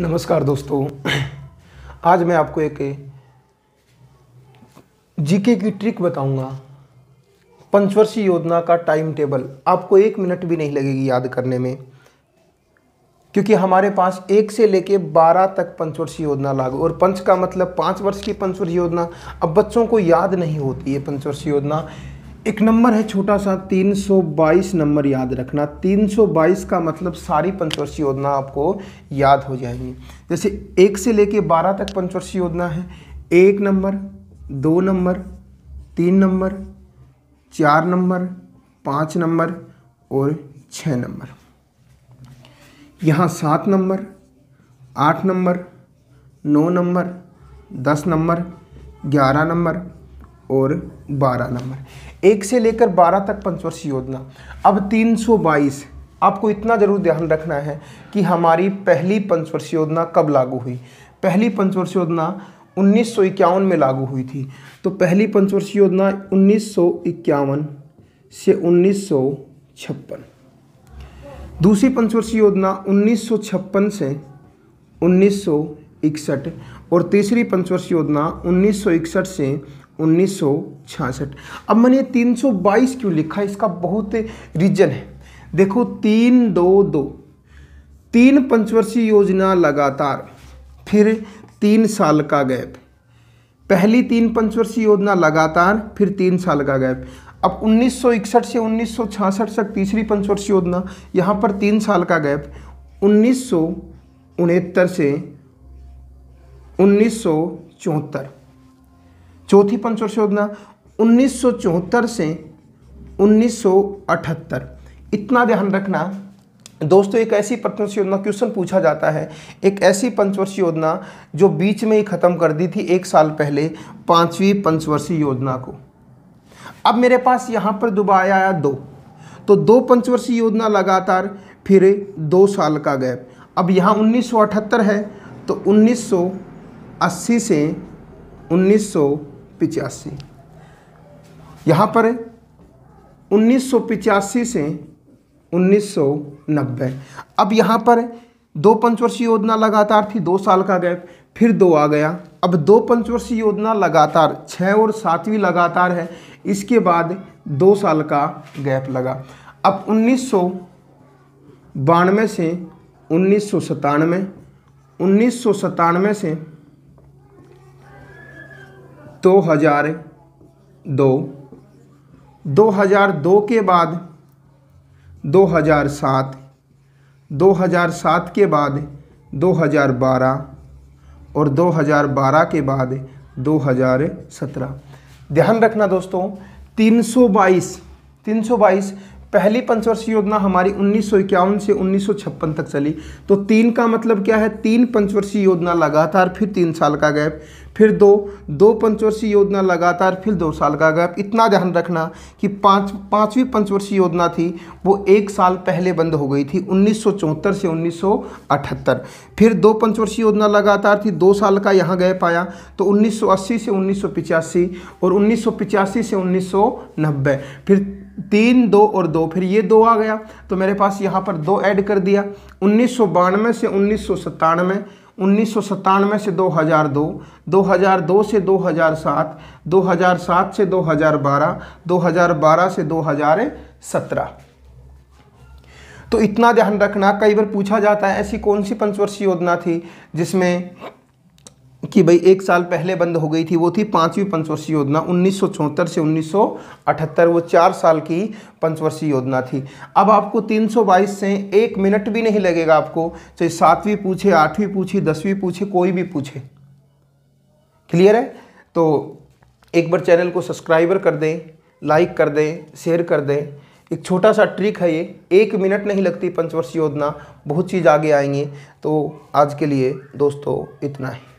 नमस्कार दोस्तों आज मैं आपको एक जीके की ट्रिक बताऊंगा पंचवर्षीय योजना का टाइम टेबल आपको एक मिनट भी नहीं लगेगी याद करने में क्योंकि हमारे पास एक से लेके बारह तक पंचवर्षीय योजना लागू और पंच का मतलब पाँच वर्ष की पंचवर्षीय योजना अब बच्चों को याद नहीं होती है पंचवर्षीय योजना एक नंबर है छोटा सा 322 नंबर याद रखना 322 का मतलब सारी पंचवर्षीय योजना आपको याद हो जाएंगी जैसे एक से लेके 12 तक पंचवर्षीय योजना है एक नंबर दो नंबर तीन नंबर चार नंबर पाँच नंबर और छः नंबर यहाँ सात नंबर आठ नंबर नौ नंबर दस नंबर ग्यारह नंबर और बारह नंबर एक से लेकर बारह तक पंचवर्ष योजना अब तीन सौ बाईस आपको इतना ज़रूर ध्यान रखना है कि हमारी पहली पंचवर्ष योजना कब लागू हुई पहली पंचवर्ष योजना उन्नीस में लागू हुई थी तो पहली पंचवर्ष योजना उन्नीस से उन्नीस दूसरी पंचवर्षीय योजना छप्पन से उन्नीस और तीसरी पंचवर्षीय योजना इकसठ से उन्नीस अब मैंने 322 क्यों लिखा इसका बहुत रीजन है देखो तीन दो दो तीन पंचवर्षीय योजना लगातार फिर तीन साल का गैप पहली तीन पंचवर्षीय योजना लगातार फिर तीन साल का गैप अब 1961 से 1966 तक तीसरी पंचवर्षीय योजना यहाँ पर तीन साल का गैप उन्नीस से उन्नीस चौथी पंचवर्षीय योजना 1974 से 1978 इतना ध्यान रखना दोस्तों एक ऐसी पंचवर्षीय योजना क्वेश्चन पूछा जाता है एक ऐसी पंचवर्षीय योजना जो बीच में ही ख़त्म कर दी थी एक साल पहले पांचवी पंचवर्षीय योजना को अब मेरे पास यहाँ पर दोबारा आया दो तो दो पंचवर्षीय योजना लगातार फिर दो साल का गैप अब यहाँ 1978 है तो 1980 से पिचासी यहाँ पर उन्नीस से 1990 अब यहाँ पर दो पंचवर्षीय योजना लगातार थी दो साल का गैप फिर दो आ गया अब दो पंचवर्षीय योजना लगातार छः और सातवीं लगातार है इसके बाद दो साल का गैप लगा अब उन्नीस बानवे से उन्नीस सौ सतानवे उन्नीस से दो हज़ार दो दो हज़ार दो के बाद दो हज़ार सात दो हज़ार सात के बाद दो हज़ार बारह और दो हज़ार बारह के बाद दो हज़ार सत्रह ध्यान रखना दोस्तों तीन सौ बाईस तीन सौ बाईस पहली पंचवर्षीय योजना हमारी उन्नीस से उन्नीस तक चली तो तीन का मतलब क्या है तीन पंचवर्षीय योजना लगातार फिर तीन साल का गैप फिर दो दो पंचवर्षीय योजना लगातार फिर दो साल का गैप इतना ध्यान रखना कि पाँच पाँचवीं पंचवर्षीय योजना थी वो एक साल पहले बंद हो गई थी उन्नीस से उन्नीस फिर दो पंचवर्षीय योजना लगातार थी दो साल का यहाँ गैप आया तो उन्नीस से उन्नीस और उन्नीस से उन्नीस फिर तीन दो और दो फिर ये दो आ गया तो मेरे पास यहाँ पर दो ऐड कर दिया उन्नीस सौ बानवे से उन्नीस सौ सत्तानवे उन्नीस सौ सत्तानवे से दो हज़ार दो दो हज़ार दो से दो हज़ार सात दो हज़ार सात से दो हज़ार बारह दो हज़ार बारह से दो हज़ार सत्रह तो इतना ध्यान रखना कई बार पूछा जाता है ऐसी कौन सी पंचवर्षीय योजना थी जिसमें कि भाई एक साल पहले बंद हो गई थी वो थी पांचवी पंचवर्षीय योजना उन्नीस से 1978 वो चार साल की पंचवर्षीय योजना थी अब आपको 322 से एक मिनट भी नहीं लगेगा आपको चाहे सातवीं पूछे आठवीं पूछे दसवीं पूछे कोई भी पूछे क्लियर है तो एक बार चैनल को सब्सक्राइबर कर दें लाइक कर दें शेयर कर दें एक छोटा सा ट्रिक है ये एक मिनट नहीं लगती पंचवर्षीय योजना बहुत चीज़ आगे आएंगे तो आज के लिए दोस्तों इतना ही